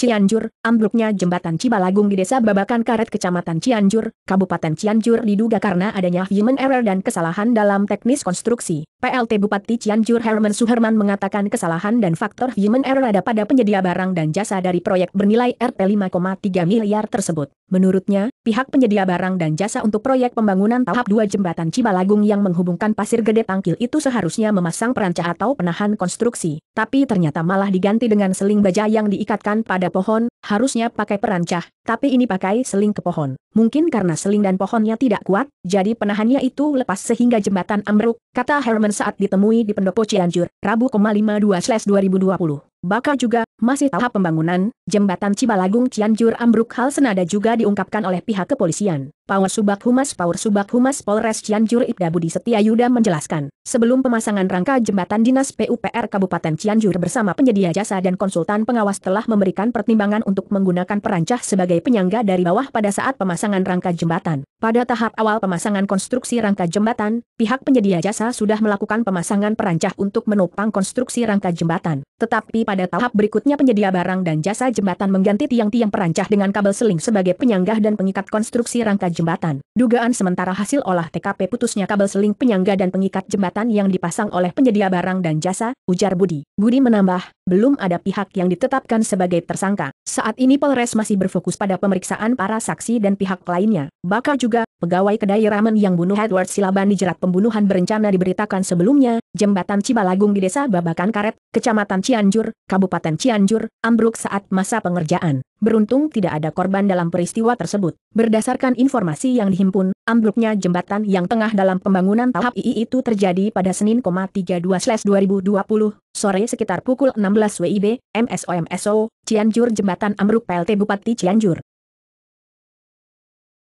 Cianjur, ambruknya jembatan Cibalagung di desa Babakan Karet Kecamatan Cianjur, Kabupaten Cianjur diduga karena adanya human error dan kesalahan dalam teknis konstruksi. PLT Bupati Cianjur Herman Suherman mengatakan kesalahan dan faktor human error ada pada penyedia barang dan jasa dari proyek bernilai Rp 5,3 miliar tersebut. Menurutnya, pihak penyedia barang dan jasa untuk proyek pembangunan tahap dua jembatan Cibalagung yang menghubungkan Pasir Gede Tangkil itu seharusnya memasang perancah atau penahan konstruksi, tapi ternyata malah diganti dengan seling baja yang diikatkan pada pohon, harusnya pakai perancah, tapi ini pakai seling ke pohon. Mungkin karena seling dan pohonnya tidak kuat, jadi penahannya itu lepas sehingga jembatan ambruk, kata Herman saat ditemui di pendopo Cianjur, Rabu 52/2020. Bakal juga, masih tahap pembangunan, jembatan Cibalagung Cianjur ambruk hal senada juga diungkapkan oleh pihak kepolisian. Power Subak Humas Power Subak Humas Polres Cianjur Ibda Budi Setiayuda menjelaskan, sebelum pemasangan rangka jembatan dinas PUPR Kabupaten Cianjur bersama penyedia jasa dan konsultan pengawas telah memberikan pertimbangan untuk menggunakan perancah sebagai penyangga dari bawah pada saat pemasangan rangka jembatan. Pada tahap awal pemasangan konstruksi rangka jembatan, pihak penyedia jasa sudah melakukan pemasangan perancah untuk menopang konstruksi rangka jembatan. Tetapi pada tahap berikutnya penyedia barang dan jasa jembatan mengganti tiang-tiang perancah dengan kabel seling sebagai penyangga dan pengikat konstruksi rangka jembatan jembatan. Dugaan sementara hasil olah TKP putusnya kabel seling penyangga dan pengikat jembatan yang dipasang oleh penyedia barang dan jasa, ujar Budi. Budi menambah, belum ada pihak yang ditetapkan sebagai tersangka. Saat ini Polres masih berfokus pada pemeriksaan para saksi dan pihak lainnya. Bakal juga, pegawai kedai ramen yang bunuh Edward Silaban dijerat pembunuhan berencana diberitakan sebelumnya, jembatan Cibalagung di desa Babakan Karet, Kecamatan Cianjur, Kabupaten Cianjur, ambruk saat masa pengerjaan. Beruntung tidak ada korban dalam peristiwa tersebut. Berdasarkan informasi yang dihimpun, ambruknya jembatan yang tengah dalam pembangunan tahap II itu terjadi pada Senin, 32/2020 sore sekitar pukul 16 WIB, MSOMSO, Cianjur Jembatan Ambruk PLT Bupati Cianjur.